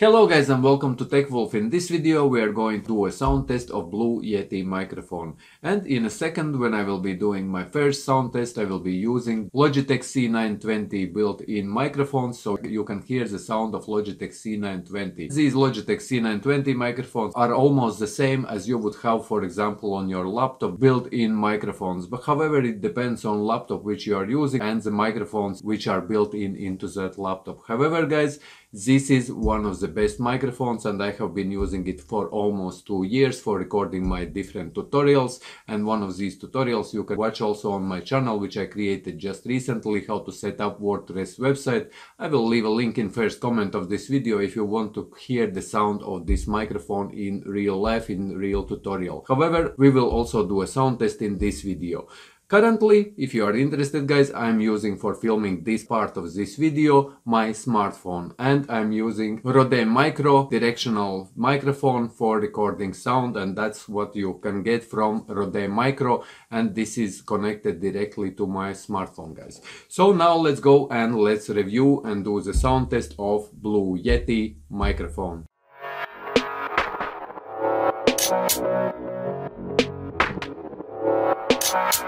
Hello guys and welcome to TechWolf. In this video we are going to do a sound test of Blue Yeti microphone. And in a second when I will be doing my first sound test I will be using Logitech C920 built-in microphone so you can hear the sound of Logitech C920. These Logitech C920 microphones are almost the same as you would have for example on your laptop built-in microphones but however it depends on laptop which you are using and the microphones which are built in into that laptop. However guys this is one of the best microphones and I have been using it for almost two years for recording my different tutorials and one of these tutorials you can watch also on my channel which I created just recently how to set up WordPress website. I will leave a link in first comment of this video if you want to hear the sound of this microphone in real life in real tutorial. However, we will also do a sound test in this video. Currently, if you are interested guys, I'm using for filming this part of this video my smartphone and I'm using Rode Micro directional microphone for recording sound and that's what you can get from Rode Micro and this is connected directly to my smartphone guys. So now let's go and let's review and do the sound test of Blue Yeti microphone. Thank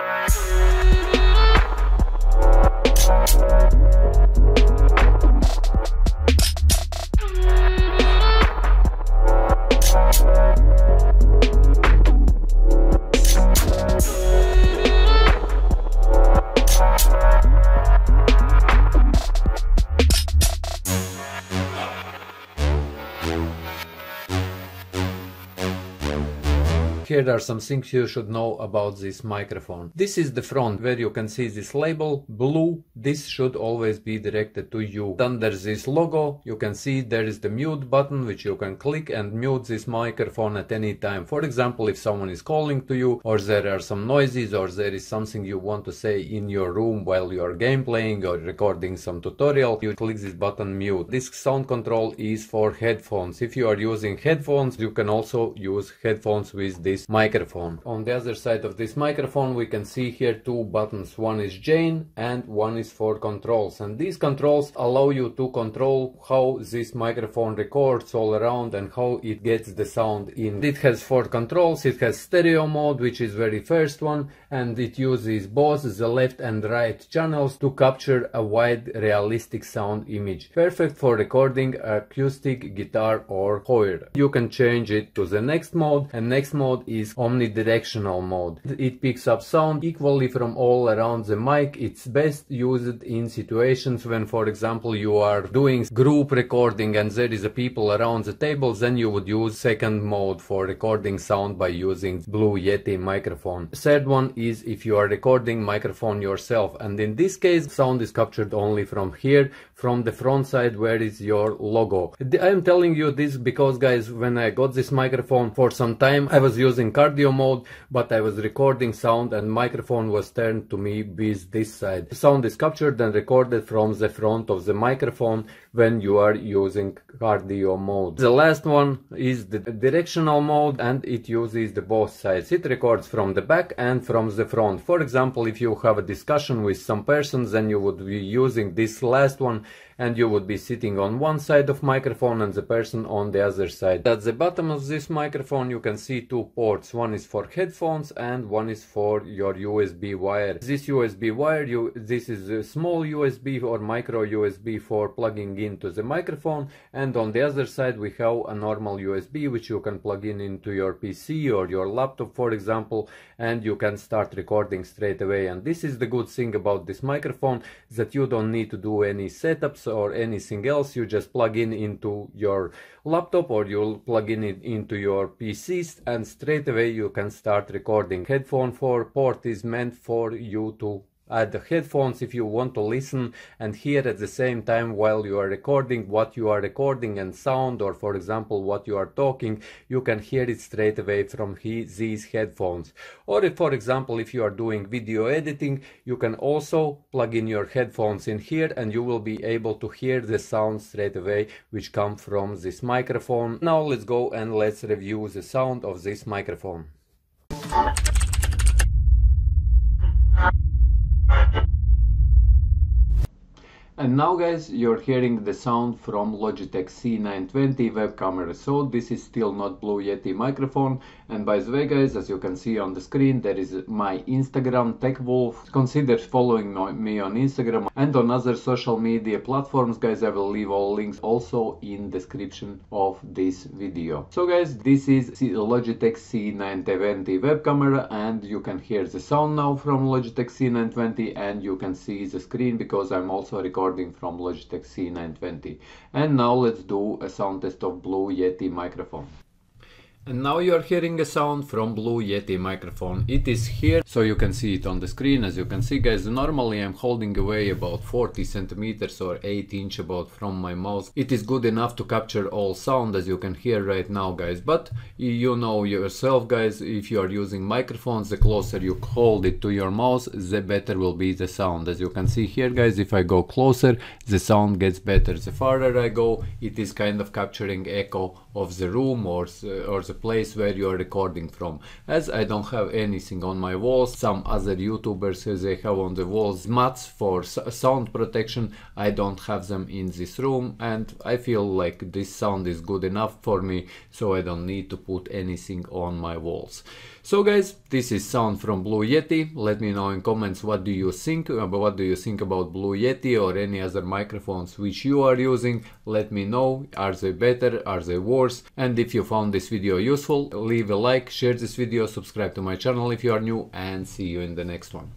here are some things you should know about this microphone. This is the front where you can see this label blue. This should always be directed to you. Then there's this logo you can see there is the mute button which you can click and mute this microphone at any time. For example if someone is calling to you or there are some noises or there is something you want to say in your room while you are game playing or recording some tutorial you click this button mute. This sound control is for headphones. If you are using headphones you can also use headphones with this this microphone. On the other side of this microphone we can see here two buttons. One is Jane and one is for controls. And these controls allow you to control how this microphone records all around and how it gets the sound in. It has four controls. It has stereo mode which is very first one and it uses both the left and right channels to capture a wide realistic sound image. Perfect for recording acoustic guitar or choir. You can change it to the next mode and next mode is omnidirectional mode. It picks up sound equally from all around the mic. It's best used in situations when, for example, you are doing group recording and there is a people around the table, then you would use second mode for recording sound by using Blue Yeti microphone. Third one is if you are recording microphone yourself and in this case sound is captured only from here, from the front side where is your logo. I am telling you this because guys when I got this microphone for some time I was using in cardio mode, but I was recording sound and microphone was turned to me with this side. The sound is captured and recorded from the front of the microphone when you are using cardio mode. The last one is the directional mode and it uses the both sides. It records from the back and from the front. For example, if you have a discussion with some person, then you would be using this last one and you would be sitting on one side of microphone and the person on the other side. At the bottom of this microphone you can see two ports, one is for headphones and one is for your USB wire. This USB wire, you, this is a small USB or micro USB for plugging into the microphone and on the other side we have a normal USB which you can plug in into your PC or your laptop for example and you can start recording straight away and this is the good thing about this microphone that you don't need to do any setup so or anything else you just plug in into your laptop or you'll plug in it into your PCs and straight away you can start recording. Headphone 4 port is meant for you to at the headphones if you want to listen and hear at the same time while you are recording what you are recording and sound or for example what you are talking you can hear it straight away from he, these headphones or if for example if you are doing video editing you can also plug in your headphones in here and you will be able to hear the sound straight away which come from this microphone now let's go and let's review the sound of this microphone And now guys, you're hearing the sound from Logitech C920 web camera. So this is still not Blue Yeti microphone. And by the way guys, as you can see on the screen, there is my Instagram TechWolf. Consider following me on Instagram and on other social media platforms. Guys, I will leave all links also in description of this video. So guys, this is Logitech C920 web camera and you can hear the sound now from Logitech C920 and you can see the screen because I'm also recording recording from Logitech C920. And now let's do a sound test of Blue Yeti microphone. And now you are hearing a sound from Blue Yeti microphone. It is here, so you can see it on the screen. As you can see guys, normally I'm holding away about 40 centimeters or 8 inch about from my mouth. It is good enough to capture all sound as you can hear right now guys. But you know yourself guys, if you are using microphones, the closer you hold it to your mouth, the better will be the sound. As you can see here guys, if I go closer, the sound gets better. The farther I go, it is kind of capturing echo of the room or, or the place where you are recording from. As I don't have anything on my walls, some other YouTubers they have on the walls mats for sound protection, I don't have them in this room and I feel like this sound is good enough for me so I don't need to put anything on my walls. So guys, this is sound from Blue Yeti. Let me know in comments what do you think, uh, what do you think about Blue Yeti or any other microphones which you are using. Let me know, are they better, are they worse? And if you found this video useful, leave a like, share this video, subscribe to my channel if you are new and see you in the next one.